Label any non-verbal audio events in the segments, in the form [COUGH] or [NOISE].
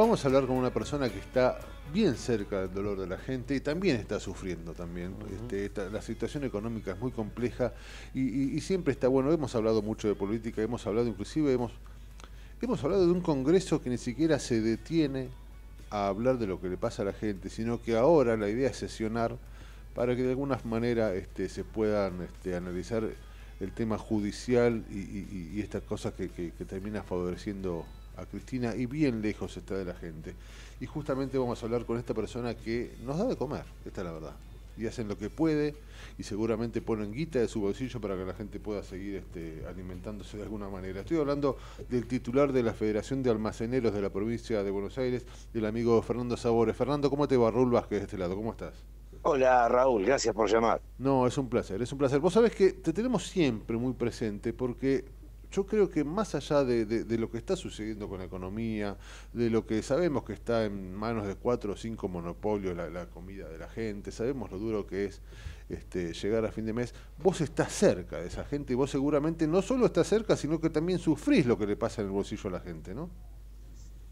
Vamos a hablar con una persona que está bien cerca del dolor de la gente y también está sufriendo también. Este, la situación económica es muy compleja y, siempre está bueno. Hemos hablado mucho de política, hemos hablado inclusive, hemos, hemos hablado de un Congreso que ni siquiera se detiene a hablar de lo que le pasa a la gente, sino que ahora la idea es sesionar para que de alguna manera este, se puedan este, analizar el tema judicial y, estas cosas que, que, que termina favoreciendo a Cristina y bien lejos está de la gente. Y justamente vamos a hablar con esta persona que nos da de comer, esta es la verdad. Y hacen lo que puede y seguramente ponen guita de su bolsillo para que la gente pueda seguir este, alimentándose de alguna manera. Estoy hablando del titular de la Federación de Almaceneros de la provincia de Buenos Aires, el amigo Fernando Sabores. Fernando, ¿cómo te va? Raúl Vázquez de este lado, ¿cómo estás? Hola Raúl, gracias por llamar. No, es un placer, es un placer. Vos sabés que te tenemos siempre muy presente porque yo creo que más allá de, lo que está sucediendo con la economía, de lo que sabemos que está en manos de cuatro o cinco monopolios la, comida de la gente, sabemos lo duro que es este, llegar a fin de mes, vos estás cerca de esa gente y vos seguramente no solo estás cerca, sino que también sufrís lo que le pasa en el bolsillo a la gente, ¿no?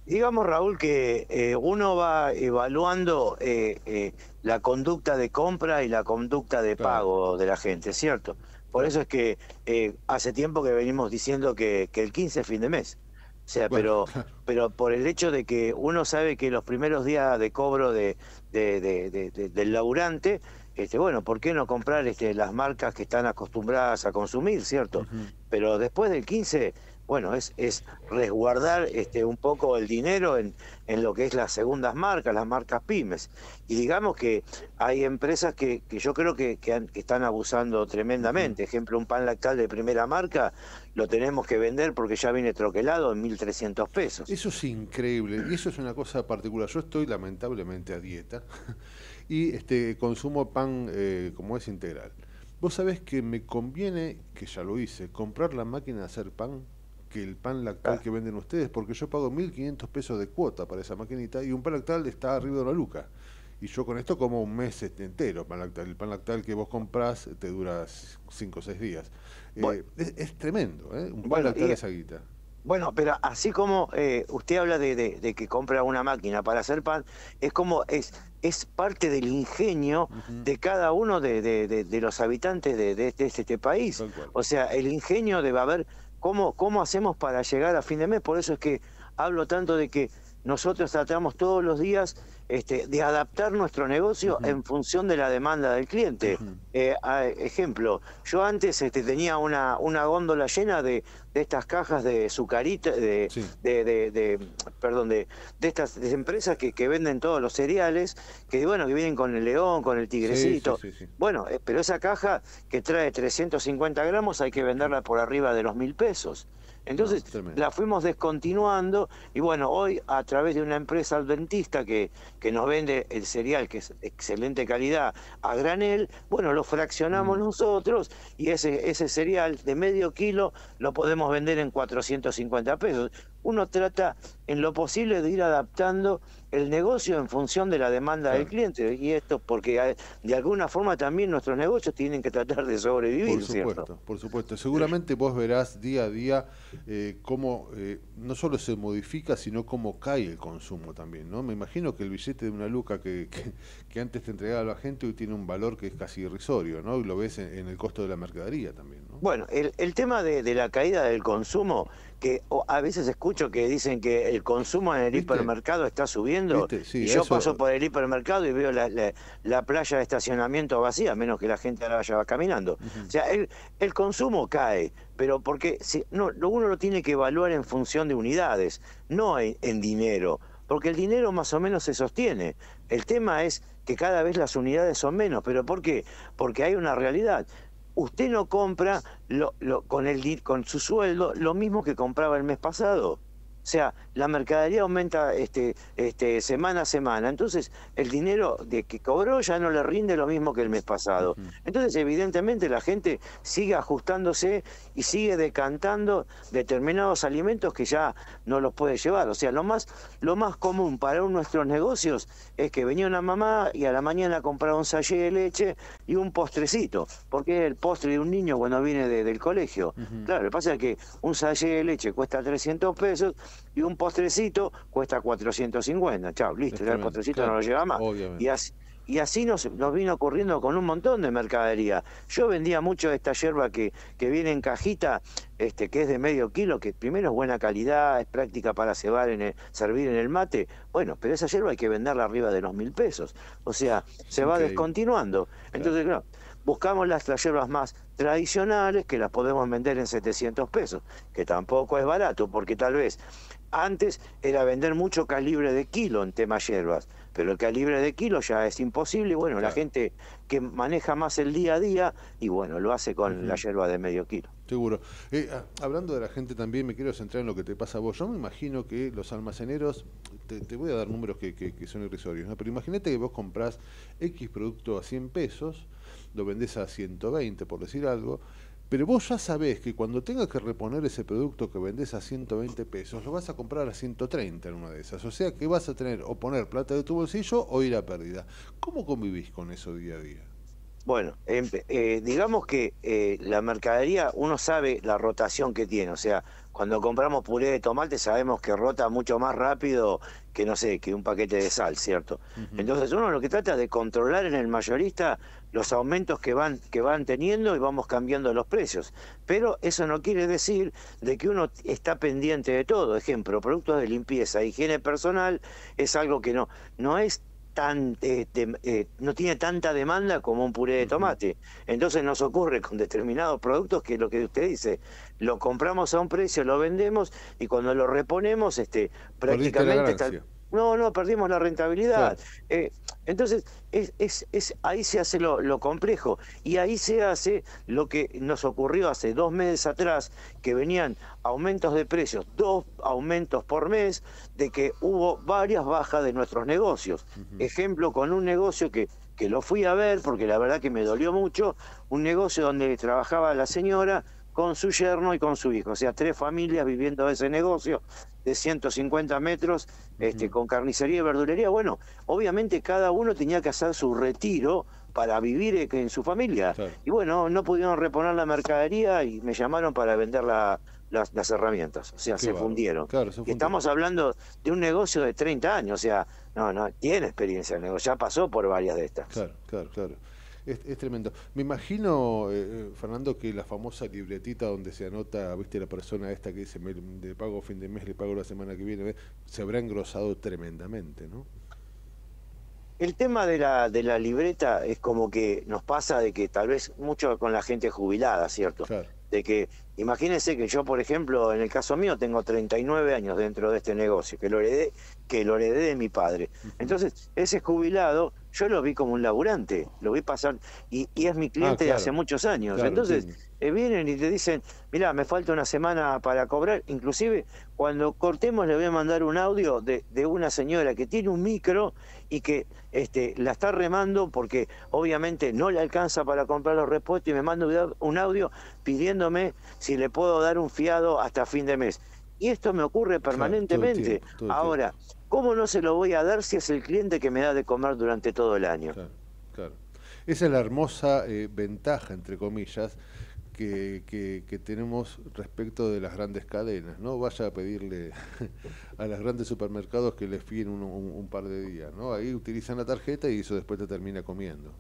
Digamos, Raúl, que eh, uno va evaluando eh, eh, la conducta de compra y la conducta de pago de la gente, ¿cierto? Por eso es que eh, hace tiempo que venimos diciendo que, el 15 es fin de mes. O sea, pero, pero por el hecho de que uno sabe que los primeros días de cobro de, del laburante, este, bueno, ¿por qué no comprar este, las marcas que están acostumbradas a consumir, cierto? Pero después del 15 bueno, es, es resguardar este, un poco el dinero en, lo que es las segundas marcas, las marcas pymes. Y digamos que hay empresas que, yo creo que, están abusando tremendamente. Ejemplo, un pan lactal de primera marca lo tenemos que vender porque ya viene troquelado en 1.300 pesos. Eso es increíble y eso es una cosa particular. Yo estoy lamentablemente a dieta [LAUGHS] y este, consumo pan eh, como es integral. Vos sabés que me conviene, que ya lo hice, comprar la máquina de hacer pan el pan lactal ah. que venden ustedes, porque yo pago 1.500 pesos de cuota para esa maquinita y un pan lactal está arriba de la luca. Y yo con esto como un mes este entero. El pan lactal que vos compras eh, te dura 5 o 6 días. Eh, es, tremendo, ¿eh? Un pan lactal de esa guita. Bueno, pero así como eh, usted habla de, que compra una máquina para hacer pan, es como es, es parte del ingenio de cada uno de, los habitantes de, este, este país. O sea, el ingenio debe haber ¿Cómo, ¿Cómo hacemos para llegar a fin de mes? Por eso es que hablo tanto de que nosotros tratamos todos los días este, de adaptar nuestro negocio en función de la demanda del cliente. Eh, ejemplo, yo antes este, tenía una, una góndola llena de, estas cajas de sucarita, de, de, perdón, de, estas empresas que, venden todos los cereales, que bueno, que vienen con el león, con el tigrecito. bueno, eh, pero esa caja que trae 350 gramos hay que venderla por arriba de los mil pesos. Entonces la fuimos descontinuando y bueno, hoy a través de una empresa adventista que, que nos vende el cereal, que es excelente calidad, a granel, bueno, lo fraccionamos mm. nosotros y ese, ese cereal de medio kilo lo podemos vender en 450 pesos uno trata en lo posible de ir adaptando el negocio en función de la demanda del cliente. Y esto porque ah, de alguna forma también nuestros negocios tienen que tratar de sobrevivir. Por supuesto, por supuesto. Seguramente vos verás día a día eh, cómo eh, no solo se modifica, sino cómo cae el consumo también. ¿no? Me imagino que el billete de una luca que, que, antes te entregaba la gente hoy tiene un valor que es casi irrisorio, ¿no? Y lo ves en, el costo de la mercadería también. Bueno, el, tema de la caída del consumo que a veces escucho que dicen que el consumo en el hipermercado está subiendo. y yo paso por el hipermercado y veo la, playa de estacionamiento vacía, menos que la gente ahora vaya caminando. O sea, el, consumo cae, pero porque si, no, uno lo tiene que evaluar en función de unidades, no en dinero, porque el dinero más o menos se sostiene. El tema es que cada vez las unidades son menos, pero ¿por qué? Porque hay una realidad usted no compra lo, con, el, con su sueldo lo mismo que compraba el mes pasado. O sea, la mercadería aumenta este, este, semana a semana. Entonces, el dinero de que cobró ya no le rinde lo mismo que el mes pasado. Entonces, evidentemente, la gente sigue ajustándose y sigue decantando determinados alimentos que ya no los puede llevar. O sea, lo más, lo más común para nuestros negocios es que venía una mamá y a la mañana compraba un sallé de leche y un postrecito, porque el postre de un niño cuando viene del colegio. Claro, lo que pasa es que un sallé de leche cuesta 300 pesos y un postrecito cuesta 450. Chao, listo, el postrecito no lo lleva más. Y así, nos, nos vino ocurriendo con un montón de mercadería. Yo vendía mucho esta yerba que, que viene en cajita, este, que es de medio kilo, que primero es buena calidad, es práctica para en servir en el mate. Bueno, pero esa yerba hay que venderla arriba de los mil pesos. O sea, se va descontinuando. Entonces, claro. buscamos las, las, hierbas más tradicionales que las podemos vender en 700 pesos, que tampoco es barato, porque tal vez antes era vender mucho calibre de kilo en tema hierbas, pero el calibre de kilo ya es imposible bueno, la gente que maneja más el día a día y bueno, lo hace con la hierba de medio kilo. Seguro. Eh, ah, hablando de la gente también, me quiero centrar en lo que te pasa a vos. Yo me imagino que los almaceneros, te, voy a dar números que, son irrisorios, pero imagínate que vos comprás X producto a 100 pesos, lo vendés a 120 por decir algo, pero vos ya sabés que cuando tengas que reponer ese producto que vendés a 120 pesos, lo vas a comprar a 130 en una de esas. O sea que vas a tener o poner plata de tu bolsillo o ir a pérdida. ¿Cómo convivís con eso día a día? Bueno, eh, digamos que eh, la mercadería, uno sabe la rotación que tiene, o sea, cuando compramos puré de tomate sabemos que rota mucho más rápido que, no sé, que un paquete de sal, ¿cierto? Entonces uno lo que trata es de controlar en el mayorista los aumentos que van, que van teniendo y vamos cambiando los precios. Pero eso no quiere decir de que uno está pendiente de todo. Ejemplo, productos de limpieza, higiene personal, es algo que no, no es eh, eh, no tiene tanta demanda como un puré de tomate. Entonces nos ocurre con determinados productos que lo que usted dice, lo compramos a un precio, lo vendemos y cuando lo reponemos, este, prácticamente... no, no, perdimos la rentabilidad. Eh, entonces, es, ahí se hace lo, complejo y ahí se hace lo que nos ocurrió hace dos meses atrás, que venían aumentos de precios, dos aumentos por mes, de que hubo varias bajas de nuestros negocios. Ejemplo, con un negocio que, que lo fui a ver, porque la verdad que me dolió mucho, un negocio donde trabajaba la señora con su yerno y con su hijo, o sea, tres familias viviendo ese negocio, de 150 metros, este, con carnicería y verdulería. Bueno, obviamente cada uno tenía que hacer su retiro para vivir eh, en su familia. Y bueno, no pudieron reponer la mercadería y me llamaron para vender las, herramientas. O sea, se fundieron. estamos hablando de un negocio de 30 años. O sea, no, no, tiene experiencia el negocio. Ya pasó por varias de estas. Claro, claro, claro. Es, tremendo. Me imagino, eh, eh, Fernando, que la famosa libretita donde se anota, viste, la persona esta que dice, me, le pago fin de mes, le pago la semana que viene, se habrá engrosado tremendamente, ¿no? El tema de la, de la libreta es como que nos pasa de que tal vez mucho con la gente jubilada, ¿cierto? De que, imagínense que yo, por ejemplo, en el caso mío, tengo 39 años dentro de este negocio, que lo heredé que lo heredé de mi padre. Entonces, ese jubilado, yo lo vi como un laburante, lo vi pasar, y, es mi ah, cliente de hace muchos años. Entonces, eh, vienen y te dicen, mira, me falta una semana para cobrar. Inclusive, cuando cortemos le voy a mandar un audio de, una señora que tiene un micro y que este, la está remando porque obviamente no le alcanza para comprar los repuestos y me manda un audio pidiéndome si le puedo dar un fiado hasta fin de mes. Y esto me ocurre permanentemente. Ahora, ¿Cómo no se lo voy a dar si es el cliente que me da de comer durante todo el año? Claro, Esa es la hermosa eh, ventaja, entre comillas, que, tenemos respecto de las grandes cadenas. No vaya a pedirle [LAUGHS] a los grandes supermercados que les fíen un, par de días. ¿no? Ahí utilizan la tarjeta y eso después te termina comiendo.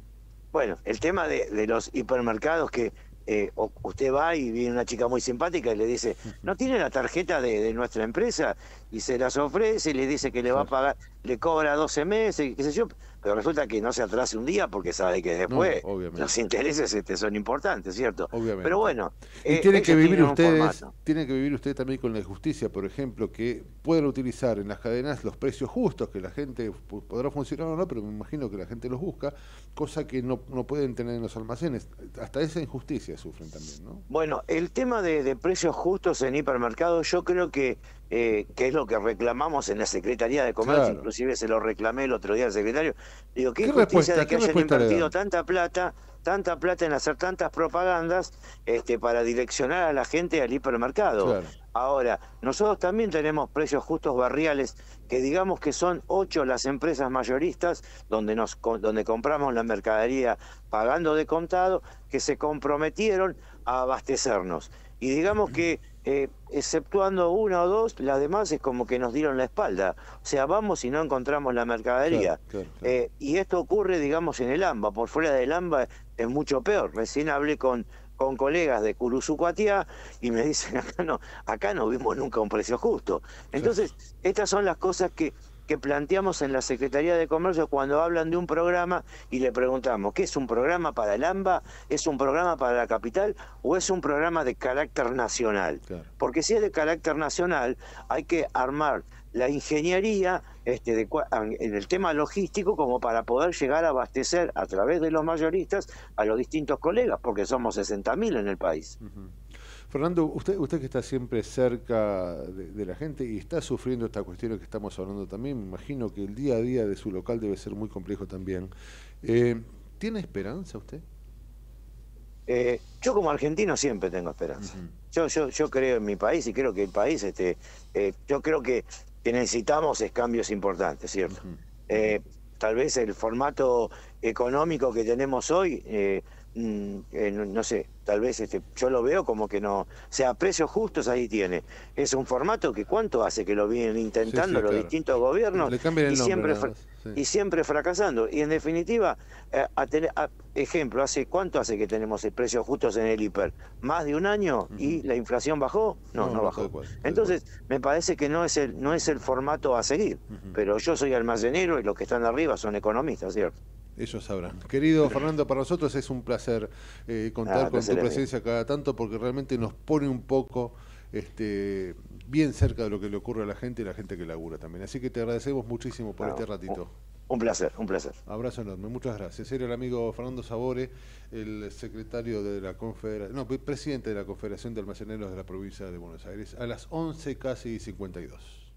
Bueno, el tema de, los hipermercados que eh, usted va y viene una chica muy simpática y le dice, [LAUGHS] ¿no tiene la tarjeta de nuestra empresa? y se las ofrece, y le dice que le va a pagar, le cobra 12 meses, qué sé yo, pero resulta que no se atrase un día porque sabe que después los intereses este, son importantes, ¿cierto? Pero bueno. Eh, tiene que vivir ustedes, tienen que vivir ustedes también con la injusticia, por ejemplo, que puedan utilizar en las cadenas los precios justos, que la gente podrá funcionar o no, pero me imagino que la gente los busca, cosa que no, pueden tener en los almacenes. Hasta esa injusticia sufren también, ¿no? Bueno, el tema de, precios justos en hipermercados, yo creo que, eh, que es que reclamamos en la Secretaría de Comercio, inclusive se lo reclamé el otro día al secretario. Digo, qué, ¿Qué de que hayan invertido tanta plata, tanta plata en hacer tantas propagandas este, para direccionar a la gente al hipermercado. Ahora, nosotros también tenemos precios justos barriales, que digamos que son ocho las empresas mayoristas donde, nos, donde compramos la mercadería pagando de contado, que se comprometieron a abastecernos. Y digamos que eh, exceptuando una o dos, las demás es como que nos dieron la espalda. O sea, vamos y no encontramos la mercadería. Eh, y esto ocurre, digamos, en el AMBA. Por fuera del AMBA es mucho peor. Recién hablé con, con colegas de Curuzucuatía y me dicen, [LAUGHS] acá no, acá no vimos nunca un precio justo. Entonces, estas son las cosas que que planteamos en la Secretaría de Comercio cuando hablan de un programa y le preguntamos, ¿qué es un programa para el AMBA? ¿Es un programa para la capital o es un programa de carácter nacional? Porque si es de carácter nacional, hay que armar la ingeniería este, en el tema logístico como para poder llegar a abastecer a través de los mayoristas a los distintos colegas, porque somos 60.000 en el país. Fernando, usted, usted que está siempre cerca de, la gente y está sufriendo esta cuestión que estamos hablando también, me imagino que el día a día de su local debe ser muy complejo también. Eh, ¿Tiene esperanza usted? Eh, yo como argentino siempre tengo esperanza. yo, creo en mi país y creo que el país, este, eh, yo creo que, necesitamos es cambios importantes, ¿cierto? tal vez el formato económico que tenemos hoy Mm, eh, no, sé, tal vez este, yo lo veo como que no, o sea, precios justos ahí tiene. Es un formato que cuánto hace que lo vienen intentando los distintos gobiernos y, siempre, y siempre fracasando. Y en definitiva, eh, a ejemplo, hace cuánto hace que tenemos precios justos en el hiper? ¿Más de un año? ¿Y la inflación bajó? No, no, bajó. Entonces, me parece que no es el, no es el formato a seguir. Pero yo soy almacenero y los que están arriba son economistas, ¿cierto? Ellos sabrán. Querido Fernando, para nosotros es un placer eh, contar ah, con tu presencia cada tanto porque realmente nos pone un poco este, bien cerca de lo que le ocurre a la gente y la gente que labura también. Así que te agradecemos muchísimo por este ratito. Un, placer, un placer. Abrazo enorme, muchas gracias. Era el amigo Fernando Sabore, el secretario de la Confederación, no, presidente de la Confederación de Almaceneros de la provincia de Buenos Aires, a las 11 casi 52.